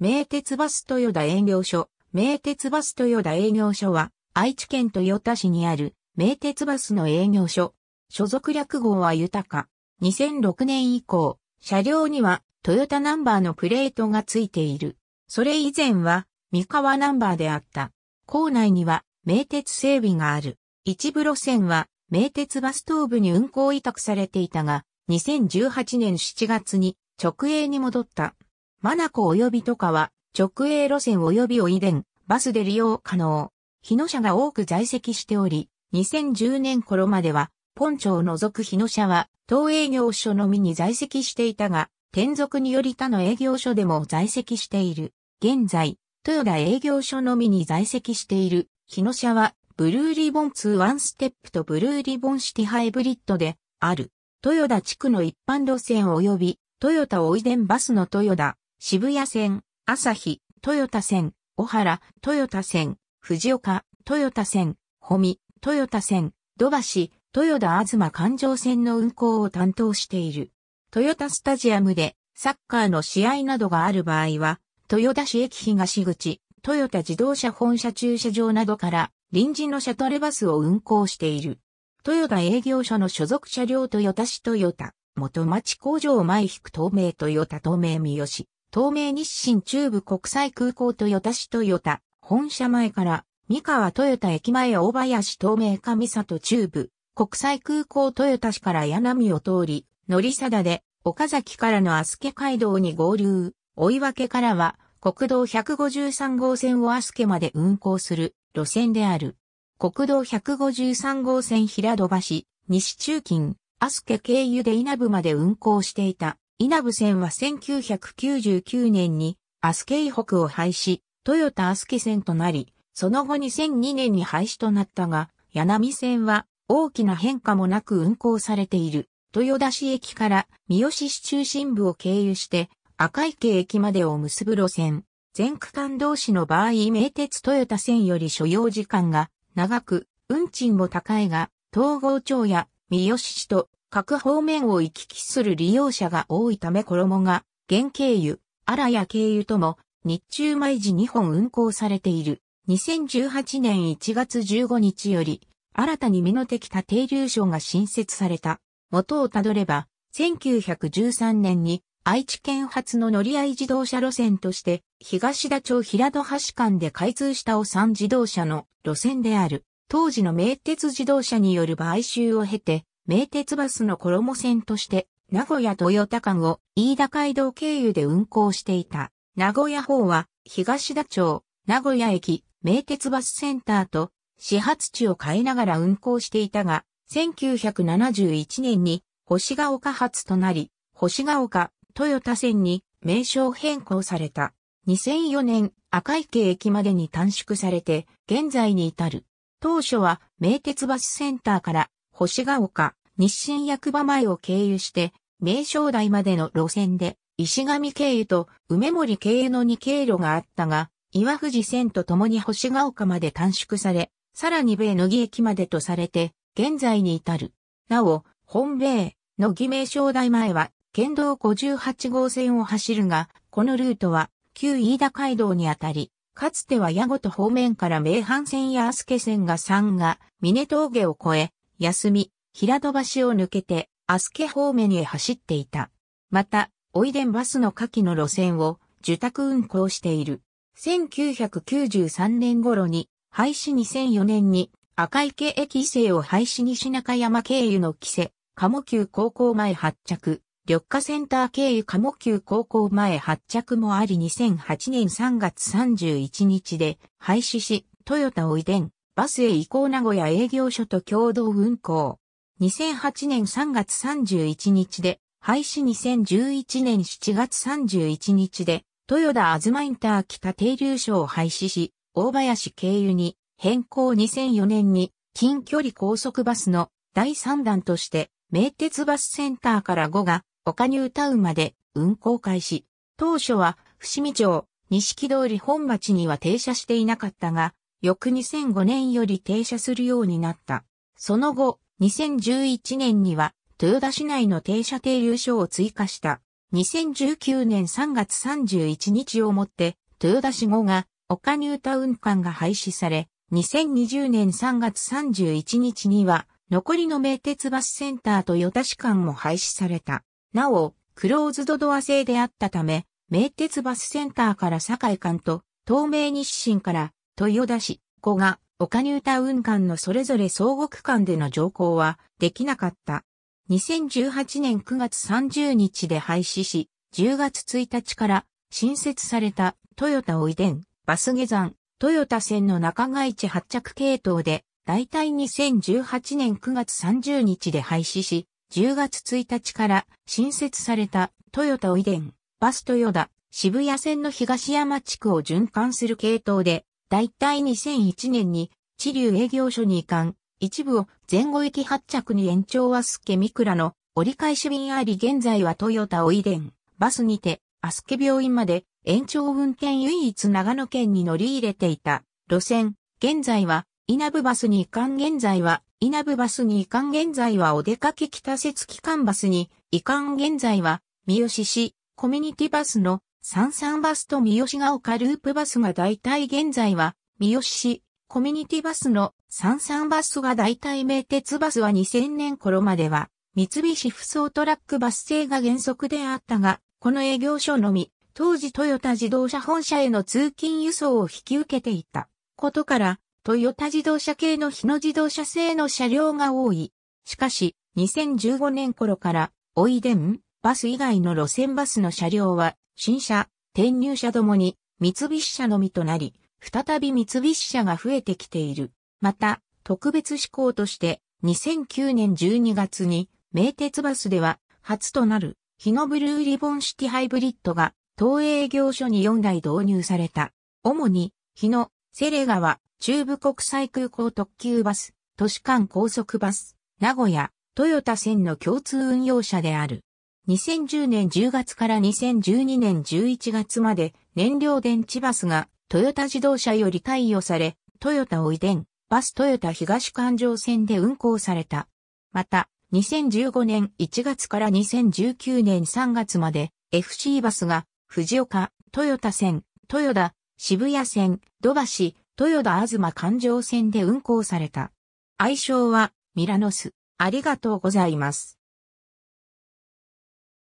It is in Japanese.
名鉄バス豊田営業所、名鉄バス豊田営業所は、愛知県豊田市にある、名鉄バスの営業所。所属略号は豊か。2006年以降、車両には、トヨタナンバーのプレートが付いている。それ以前は、三河ナンバーであった。校内には、名鉄整備がある。一部路線は、名鉄バス東部に運行委託されていたが、2018年7月に直営に戻った。マナコ及びとかは、直営路線及びおいでん、バスで利用可能。日野社が多く在籍しており、2010年頃までは、ポンチョを除く日野社は、当営業所のみに在籍していたが、転属により他の営業所でも在籍している。現在、豊田営業所のみに在籍している、日野社は、ブルーリボン2ワンステップとブルーリボンシティハイブリッドで、ある。豊田地区の一般路線及び、トヨタおいでバスの豊田、渋谷線、朝日、豊田線、小原、豊田線、藤岡、豊田線、保見、豊田線、土橋、豊田東環状線の運行を担当している。豊田スタジアムでサッカーの試合などがある場合は、豊田市駅東口、豊田自動車本社駐車場などから臨時のシャトルバスを運行している。豊田営業所の所属車両豊田市豊田、元町工場前引く東名豊田東名三好、東名日清中部国際空港豊田市豊田本社前から三河豊田駅前大林東名上里中部国際空港豊田市から柳を通り、乗り定で岡崎からの飛鳥街道に合流、追い分けからは国道153号線を飛鳥まで運行する路線である。国道153号線平戸橋、西中近、アスケ経由で稲部まで運行していた稲部線は1999年にアスケイ北を廃止、豊田アスケ線となり、その後2002年に廃止となったが、柳線は大きな変化もなく運行されている。豊田市駅から三好市中心部を経由して赤池駅までを結ぶ路線。全区間同士の場合名鉄豊田線より所要時間が長く、運賃も高いが、東郷町や三好市と各方面を行き来する利用者が多いため衣が、原経由、荒谷経由とも、日中毎時2本運行されている。2018年1月15日より、新たに身の敵多停留所が新設された。元をたどれば、1913年に愛知県発の乗り合い自動車路線として、東田町平戸橋間で開通したお産自動車の路線である。当時の名鉄自動車による買収を経て、名鉄バスの衣線として、名古屋豊田間を飯田街道経由で運行していた。名古屋方は、東田町、名古屋駅、名鉄バスセンターと、始発地を変えながら運行していたが、1971年に星ヶ丘発となり、星ヶ丘、豊田線に名称変更された。2004年、赤池駅までに短縮されて、現在に至る。当初は、名鉄バスセンターから、星ヶ丘、日清役場前を経由して、名称台までの路線で、石上経由と梅森経由の2経路があったが、岩藤線と共に星ヶ丘まで短縮され、さらに米野木駅までとされて、現在に至る。なお、本米、野木名称台前は、県道58号線を走るが、このルートは、旧飯田街道にあたり、かつては矢と方面から名阪線やアスケ線が3が、峰峠を越え、休み、平戸橋を抜けて、アスケ方面へ走っていた。また、おいでんバスの下記の路線を受託運行している。1993年頃に、廃止2004年に赤池駅伊勢を廃止西中山経由の規制、鴨急高校前発着、緑化センター経由鴨急高校前発着もあり2008年3月31日で廃止し、トヨタおいでん、バスへ移行名古屋営業所と共同運行。2008年3月31日で、廃止2011年7月31日で、豊田マインター北停留所を廃止し、大林経由に変更2004年に近距離高速バスの第3弾として、名鉄バスセンターから5が岡ニュータウンまで運行開始。当初は伏見町、錦通り本町には停車していなかったが、翌2005年より停車するようになった。その後、2011年には豊田市内の停車停留所を追加した。2019年3月31日をもって豊田市後が岡ニュータウン間が廃止され、2020年3月31日には残りの名鉄バスセンターと与田市間も廃止された。なお、クローズドドア制であったため、名鉄バスセンターから堺間と、東名日清から豊田市、古賀、岡ニュータウン間のそれぞれ総合区間での乗降はできなかった。2018年9月30日で廃止し、10月1日から新設されたトヨタおいでん、バス下山、トヨタ線の中外地発着系統で、だいたい2018年9月30日で廃止し、10月1日から新設されたトヨタおいでん、バストヨダ、渋谷線の東山地区を循環する系統で、大体2001年に、地流営業所に移管、一部を前後行き発着に延長はすけみくらの折り返し便あり現在はトヨタおいでん、バスにて、アスケ病院まで延長運転唯一長野県に乗り入れていた路線、現在は稲部バスに移管現在は稲部バスに移管現在はお出かけ北節機関バスに移管現在は三好市コミュニティバスの三三バスと三好が丘ループバスが大体現在は、三好市、コミュニティバスの三三バスが大体名鉄バスは2000年頃までは、三菱不走トラックバス制が原則であったが、この営業所のみ、当時トヨタ自動車本社への通勤輸送を引き受けていたことから、トヨタ自動車系の日野自動車製の車両が多い。しかし、2015年頃から、おいでん、バス以外の路線バスの車両は、新車、転入車ともに、三菱車のみとなり、再び三菱車が増えてきている。また、特別志向として、2009年12月に、名鉄バスでは、初となる、日のブルーリボンシティハイブリッドが、東営業所に4台導入された。主に、日の、セレ川、中部国際空港特急バス、都市間高速バス、名古屋、トヨタ線の共通運用車である。2010年10月から2012年11月まで燃料電池バスがトヨタ自動車より貸与され、トヨタおい転、バストヨタ東環状線で運行された。また、2015年1月から2019年3月まで FC バスが藤岡、トヨタ線、豊田、渋谷線、土橋、豊田東環状線で運行された。愛称はミラノス。ありがとうございます。